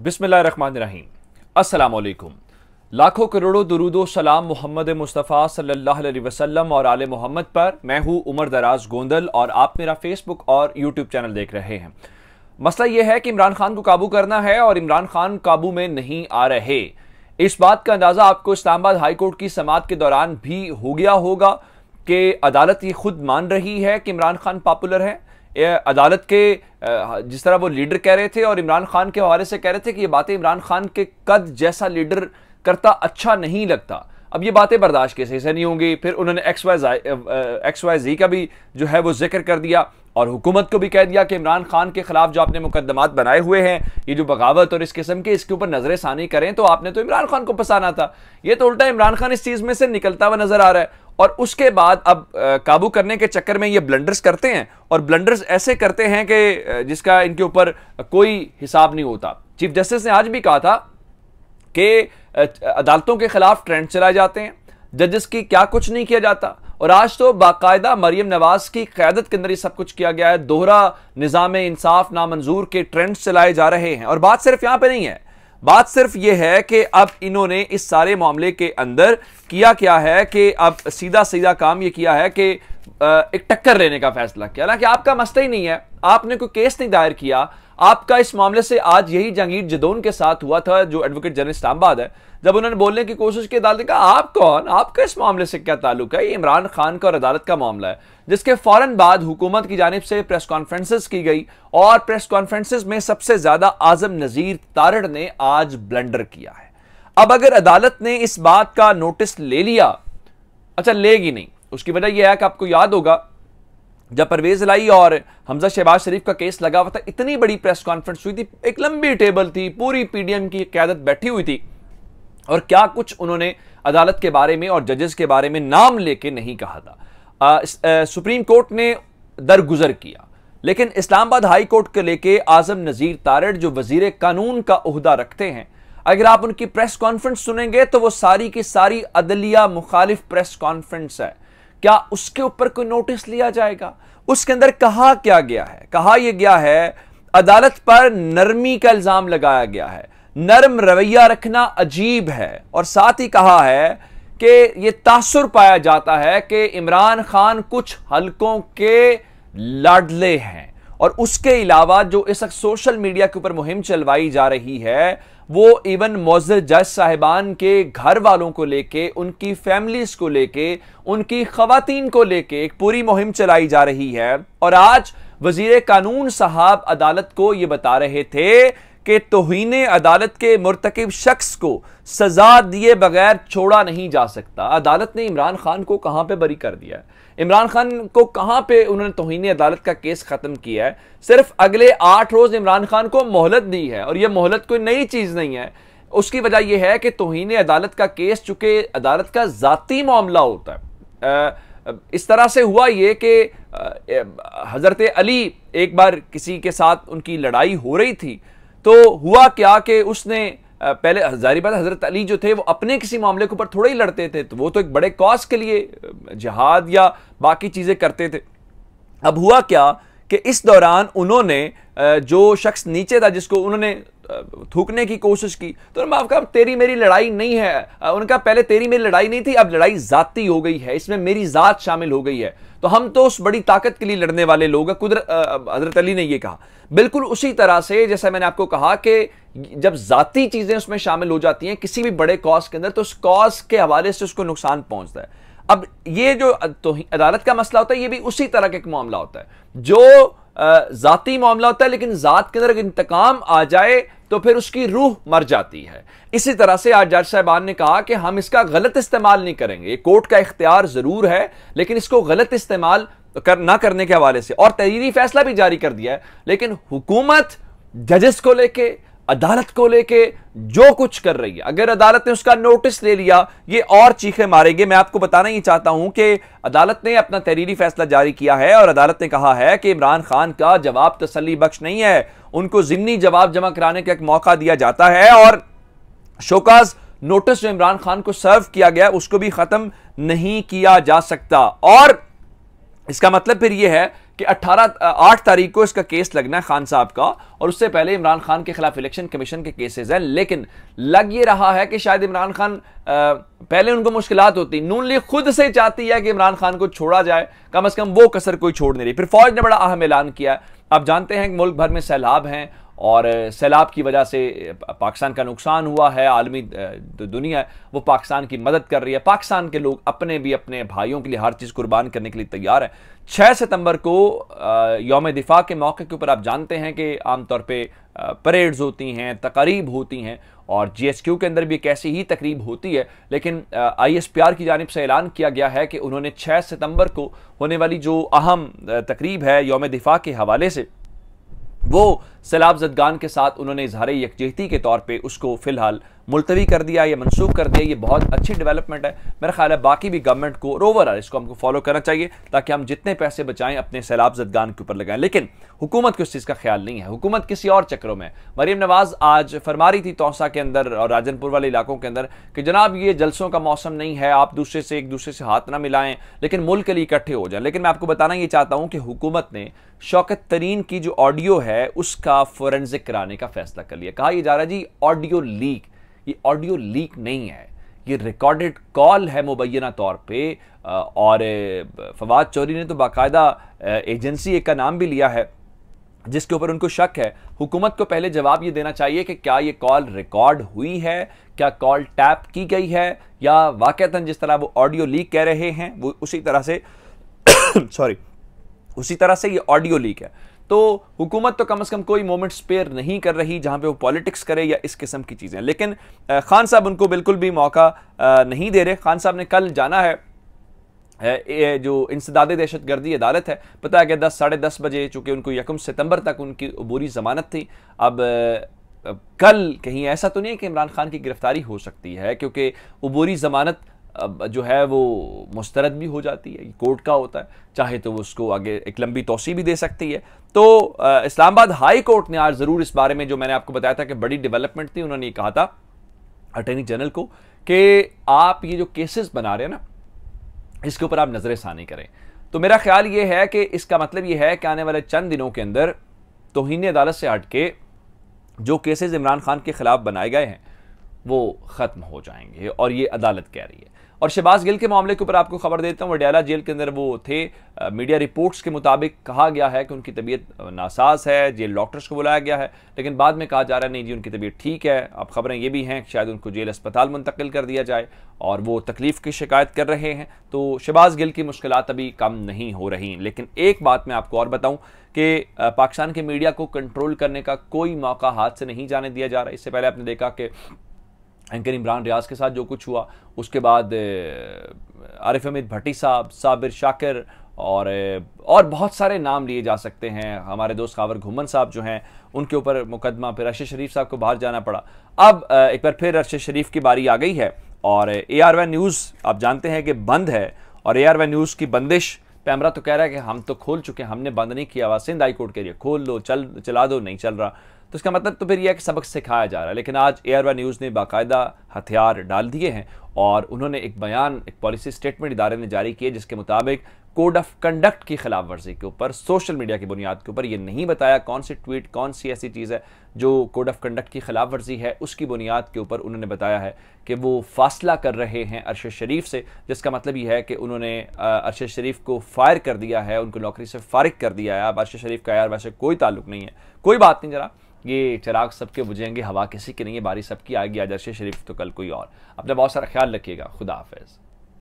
बिसमीम असलकुम लाखों करोड़ों दरूदो सलाम मोहम्मद मुस्तफ़ा सल्लल्लाहु अलैहि वसल्लम और आल मोहम्मद पर मैं हूँ उमर दराज गोंदल और आप मेरा फेसबुक और यूट्यूब चैनल देख रहे हैं मसला यह है कि इमरान खान को काबू करना है और इमरान खान काबू में नहीं आ रहे इस बात का अंदाज़ा आपको इस्लामाबाद हाईकोर्ट की समात के दौरान भी हो गया होगा कि अदालत ये खुद मान रही है कि इमरान खान पॉपुलर हैं अदालत के जिस तरह वो लीडर कह रहे थे और इमरान खान के हवाले से कह रहे थे कि ये बातें इमरान खान के कद जैसा लीडर करता अच्छा नहीं लगता अब ये बातें बर्दाश्त कैसे से नहीं होंगी फिर उन्होंने X Y X Y Z का भी जो है वो जिक्र कर दिया और हुकूमत को भी कह दिया कि इमरान खान के खिलाफ जो आपने मुकदमात बनाए हुए हैं ये जो बगावत और इस किस्म के इसके ऊपर नजर षानी करें तो आपने तो इमरान खान को फंसाना था ये तो उल्टा इमरान खान इस चीज़ में से निकलता हुआ नजर आ रहा है और उसके बाद अब काबू करने के चक्कर में ये ब्लंडर्स करते हैं और ब्लंडर्स ऐसे करते हैं कि जिसका इनके ऊपर कोई हिसाब नहीं होता चीफ जस्टिस ने आज भी कहा था कि अदालतों के खिलाफ ट्रेंड चलाए जाते हैं जजेस की क्या कुछ नहीं किया जाता और आज तो बाकायदा मरीम नवाज की क्यादत के अंदर ही सब कुछ किया गया है दोहरा निज़ाम इंसाफ नामंजूर के ट्रेंड्स चलाए जा रहे हैं और बात सिर्फ यहाँ पर नहीं है बात सिर्फ यह है कि अब इन्होंने इस सारे मामले के अंदर किया क्या है कि अब सीधा सीधा काम यह किया है कि एक टक्कर लेने का फैसला किया हालांकि आपका मसला ही नहीं है आपने कोई केस नहीं दायर किया आपका इस मामले से आज यही जंगीर जदोन के साथ हुआ था जो एडवोकेट जनरल इस्लामाबाद है जब उन्होंने बोलने की कोशिश की अदालत ने कहा आप कौन आपका इस मामले से क्या ताल्लुक है ये इमरान खान का और अदालत का मामला है जिसके फौरन बाद हुकूमत की जानब से प्रेस कॉन्फ्रेंसिस की गई और प्रेस कॉन्फ्रेंसिस में सबसे ज्यादा आजम नजीर तारड़ ने आज ब्लेंडर किया है अब अगर अदालत ने इस बात का नोटिस ले लिया अच्छा लेगी नहीं उसकी वजह यह है कि आपको याद होगा जब परवेज लाई और हमजा शहबाज शरीफ का केस लगा हुआ था इतनी बड़ी प्रेस कॉन्फ्रेंस हुई थी एक लंबी टेबल थी पूरी पीडीएम की क्यादत बैठी हुई थी और क्या कुछ उन्होंने अदालत के बारे में और जजेस के बारे में नाम लेके नहीं कहा था आ, इस, आ, सुप्रीम कोर्ट ने दरगुजर किया लेकिन इस्लामाबाद हाई कोर्ट के लेके आजम नज़ीर तारड़ जो वजीर कानून का उहदा रखते हैं अगर आप उनकी प्रेस कॉन्फ्रेंस सुनेंगे तो वो सारी की सारी अदलिया मुखालिफ प्रेस कॉन्फ्रेंस है क्या उसके ऊपर कोई नोटिस लिया जाएगा उसके अंदर कहा क्या गया है कहा यह गया है अदालत पर नरमी का इल्जाम लगाया गया है नरम रवैया रखना अजीब है और साथ ही कहा है कि यह तासुर पाया जाता है कि इमरान खान कुछ हलकों के लाडले हैं और उसके अलावा जो इस वक्त सोशल मीडिया के ऊपर मुहिम चलवाई जा रही है वो इवन मोजर जज साहिबान के घर वालों को लेके उनकी फैमिलीज को लेके उनकी खवतिन को लेके एक पूरी मुहिम चलाई जा रही है और आज वजीर कानून साहब अदालत को ये बता रहे थे कि तोहन अदालत के मरतकब शख्स को सजा दिए बगैर छोड़ा नहीं जा सकता अदालत ने इमरान खान को कहाँ पर बरी कर दिया है इमरान खान को कहाँ पर उन्होंने तोहनी अदालत का केस ख़त्म किया है सिर्फ अगले आठ रोज़ इमरान खान को मोहलत दी है और यह मोहलत कोई नई चीज़ नहीं है उसकी वजह यह है कि तोहन अदालत का केस चूंकि अदालत का ज़ाती मामला होता है आ, इस तरह से हुआ ये कि हज़रत अली एक बार किसी के साथ उनकी लड़ाई हो रही थी तो हुआ क्या कि उसने पहले जारी बात हजरत अली जो थे वो अपने किसी मामले के ऊपर थोड़े ही लड़ते थे तो वो तो एक बड़े कॉज के लिए जहाद या बाकी चीज़ें करते थे अब हुआ क्या कि इस दौरान उन्होंने जो शख्स नीचे था जिसको उन्होंने थूकने की कोशिश की तो उन्होंने माफ कहा तेरी मेरी लड़ाई नहीं है उनका पहले तेरी मेरी लड़ाई नहीं थी अब लड़ाई जाती हो गई है इसमें मेरी जात शामिल हो गई है तो हम तो उस बड़ी ताकत के लिए लड़ने वाले लोग हैं कुदरत हजरत अली ने यह कहा बिल्कुल उसी तरह से जैसा मैंने आपको कहा कि जब जाति चीज़ें उसमें शामिल हो जाती हैं किसी भी बड़े कॉज के अंदर तो उस कॉज के हवाले से उसको नुकसान पहुंचता है अब ये जो तो अदालत का मसला होता है ये भी उसी तरह का एक मामला होता है जो ज़ाती मामला होता है लेकिन ज़ात के अंदर अगर इंतकाम आ जाए तो फिर उसकी रूह मर जाती है इसी तरह से आज जज साहबान ने कहा कि हम इसका गलत इस्तेमाल नहीं करेंगे कोर्ट का इख्तियार ज़रूर है लेकिन इसको गलत इस्तेमाल कर ना करने के हवाले से और तहरीरी फैसला भी जारी कर दिया है लेकिन हुकूमत जजेस को लेके अदालत को लेके जो कुछ कर रही है अगर अदालत ने उसका नोटिस ले लिया ये और चीखे मारेंगे मैं आपको बताना ही चाहता हूं कि अदालत ने अपना तहरीरी फैसला जारी किया है और अदालत ने कहा है कि इमरान खान का जवाब तसली बख्श नहीं है उनको जिमनी जवाब जमा कराने का एक मौका दिया जाता है और शोकाज नोटिस जो इमरान खान को सर्व किया गया उसको भी खत्म नहीं किया जा सकता और इसका मतलब फिर यह है कि 18 आठ तारीख को इसका केस लगना है खान साहब का और उससे पहले इमरान खान के खिलाफ इलेक्शन कमीशन के केसेस हैं लेकिन लग ये रहा है कि शायद इमरान खान पहले उनको मुश्किल होती नून लीग खुद से चाहती है कि इमरान खान को छोड़ा जाए कम अज कम वो कसर कोई छोड़ नहीं रही फिर फौज ने बड़ा अहम ऐलान किया आप जानते हैं कि मुल्क भर में सैलाब हैं और सैलाब की वजह से पाकिस्तान का नुकसान हुआ है आलमी दुनिया है वो पाकिस्तान की मदद कर रही है पाकिस्तान के लोग अपने भी अपने भाइयों के लिए हर चीज़ कुर्बान करने के लिए तैयार हैं छः सितंबर को योम दिफा के मौके के ऊपर आप जानते हैं कि आमतौर पर परेड्स होती हैं तकरीब होती हैं और जीएसक्यू के अंदर भी एक ऐसी ही तकरीब होती है लेकिन आईएसपीआर की जानब से ऐलान किया गया है कि उन्होंने 6 सितंबर को होने वाली जो अहम तकरीब है योम दिफा के हवाले से वो सैलाब जदगान के साथ उन्होंने इजहार यकजहती के तौर पर उसको फिलहाल मुलतवी कर दिया या मनसूख कर दिया ये बहुत अच्छी डेवलपमेंट है मेरा ख्याल है बाकी भी गवर्नमेंट को ओवरऑल इसको हमको फॉलो करना चाहिए ताकि हम जितने पैसे बचाएं अपने सैलाब जदगान के ऊपर लगाएं लेकिन हुकूमत को इस चीज़ का ख्याल नहीं है हुकूमत किसी और चक्रों में मरीम नवाज आज फरमा रही थी तोसा के अंदर और राजनपुर वाले इलाकों के अंदर कि जनाब ये जलसों का मौसम नहीं है आप दूसरे से एक दूसरे से हाथ ना मिलाएं लेकिन मुल्क के लिए इकट्ठे हो जाएं लेकिन मैं आपको बताना ये चाहता हूँ कि हुकूमत ने शौकत तरीन की जो ऑडियो है उसका फोरेंसिक कराने का फैसला कर लिया कहा यह जा रहा है जी ऑडियो लीक ये ऑडियो लीक नहीं है ये रिकॉर्डेड कॉल है मुबैना तौर पे और फवाद चौरी ने तो बाकायदा एजेंसी एक का नाम भी लिया है जिसके ऊपर उनको शक है हुकूमत को पहले जवाब ये देना चाहिए कि क्या ये कॉल रिकॉर्ड हुई है क्या कॉल टैप की गई है या वाक़ता जिस तरह वो ऑडियो लीक कह रहे हैं वो उसी तरह से सॉरी उसी तरह से ये ऑडियो लीक है तो हुकूमत तो कम से कम कोई मोमेंट स्पेयर नहीं कर रही जहां पे वो पॉलिटिक्स करे या इस किस्म की चीज़ें लेकिन खान साहब उनको बिल्कुल भी मौका नहीं दे रहे खान साहब ने कल जाना है जो इंसदाद दहशत गर्दी अदालत है बताया गया दस साढ़े दस बजे चूंकि उनको यकम सितंबर तक उनकी बुरी ज़मानत थी अब कल कहीं ऐसा तो नहीं है कि इमरान खान की गिरफ्तारी हो सकती है क्योंकि उबूरी ज़मानत जो है वो मुस्तरद भी हो जाती है कोर्ट का होता है चाहे तो उसको आगे एक लंबी तोसी भी दे सकती है तो इस्लामाबाद हाई कोर्ट ने आज ज़रूर इस बारे में जो मैंने आपको बताया था कि बड़ी डेवलपमेंट थी उन्होंने ये कहा था अटर्नी जनरल को कि आप ये जो केसेस बना रहे हैं ना इसके ऊपर आप नज़र करें तो मेरा ख्याल ये है कि इसका मतलब ये है कि आने वाले चंद दिनों के अंदर तोहनी अदालत से हट के जो केसेज इमरान खान के खिलाफ बनाए गए हैं वो ख़त्म हो जाएंगे और ये अदालत कह रही है और शहबाज गिल के मामले के ऊपर आपको खबर देता हूँ वडियाला जेल के अंदर वो थे आ, मीडिया रिपोर्ट्स के मुताबिक कहा गया है कि उनकी तबीयत नासाज है जेल डॉक्टर्स को बुलाया गया है लेकिन बाद में कहा जा रहा है नहीं जी उनकी तबीयत ठीक है अब खबरें ये भी हैं शायद उनको जेल अस्पताल मुंतकिल कर दिया जाए और वो तकलीफ की शिकायत कर रहे हैं तो शहबाज गिल की मुश्किल अभी कम नहीं हो रही लेकिन एक बात मैं आपको और बताऊँ कि पाकिस्तान के मीडिया को कंट्रोल करने का कोई मौका हाथ से नहीं जाने दिया जा रहा इससे पहले आपने देखा कि एंकर इमरान रियाज के साथ जो कुछ हुआ उसके बाद आरिफ अमित भट्टी साहब साबिर शाकिर और और बहुत सारे नाम लिए जा सकते हैं हमारे दोस्त कावर घुमन साहब जो हैं उनके ऊपर मुकदमा फिर अर्शद शरीफ साहब को बाहर जाना पड़ा अब एक बार फिर अर्शद शरीफ की बारी आ गई है और ए आर वाई न्यूज़ आप जानते हैं कि बंद है और ए आर वाई न्यूज़ की बंदिश पैमरा तो कह रहा है कि हम तो खोल चुके हैं हमने बंद नहीं किया हुआ सिंध हाई कोर्ट के लिए खोल लो चल चला दो नहीं चल रहा तो इसका मतलब तो फिर यह एक सबक सिखाया जा रहा है लेकिन आज एयर न्यूज़ ने बाकायदा हथियार डाल दिए हैं और उन्होंने एक बयान एक पॉलिसी स्टेटमेंट इदारे ने जारी किए जिसके मुताबिक कोड ऑफ कंडक्ट की खिलाफ वर्जी के ऊपर सोशल मीडिया की बुनियाद के ऊपर ये नहीं बताया कौन सी ट्वीट कौन सी ऐसी चीज़ है जो कोड ऑफ कंडक्ट की खिलाफ वर्जी है उसकी बुनियाद के ऊपर उन्होंने बताया है कि वो फासला कर रहे हैं अरशद शरीफ से जिसका मतलब यह है कि उन्होंने अरशद शरीफ को फायर कर दिया है उनको नौकरी से फारिग कर दिया है अब अरशद शरीफ का यार वैसे कोई ताल्लुक नहीं है कोई बात नहीं जरा ये चिराग सबके बुझेंगे हवा किसी की नहीं है बारिश सबकी आएगी आदर्श शरीफ तो कल कोई और अपना बहुत सारा ख्याल रखिएगा खुदा हाफिज़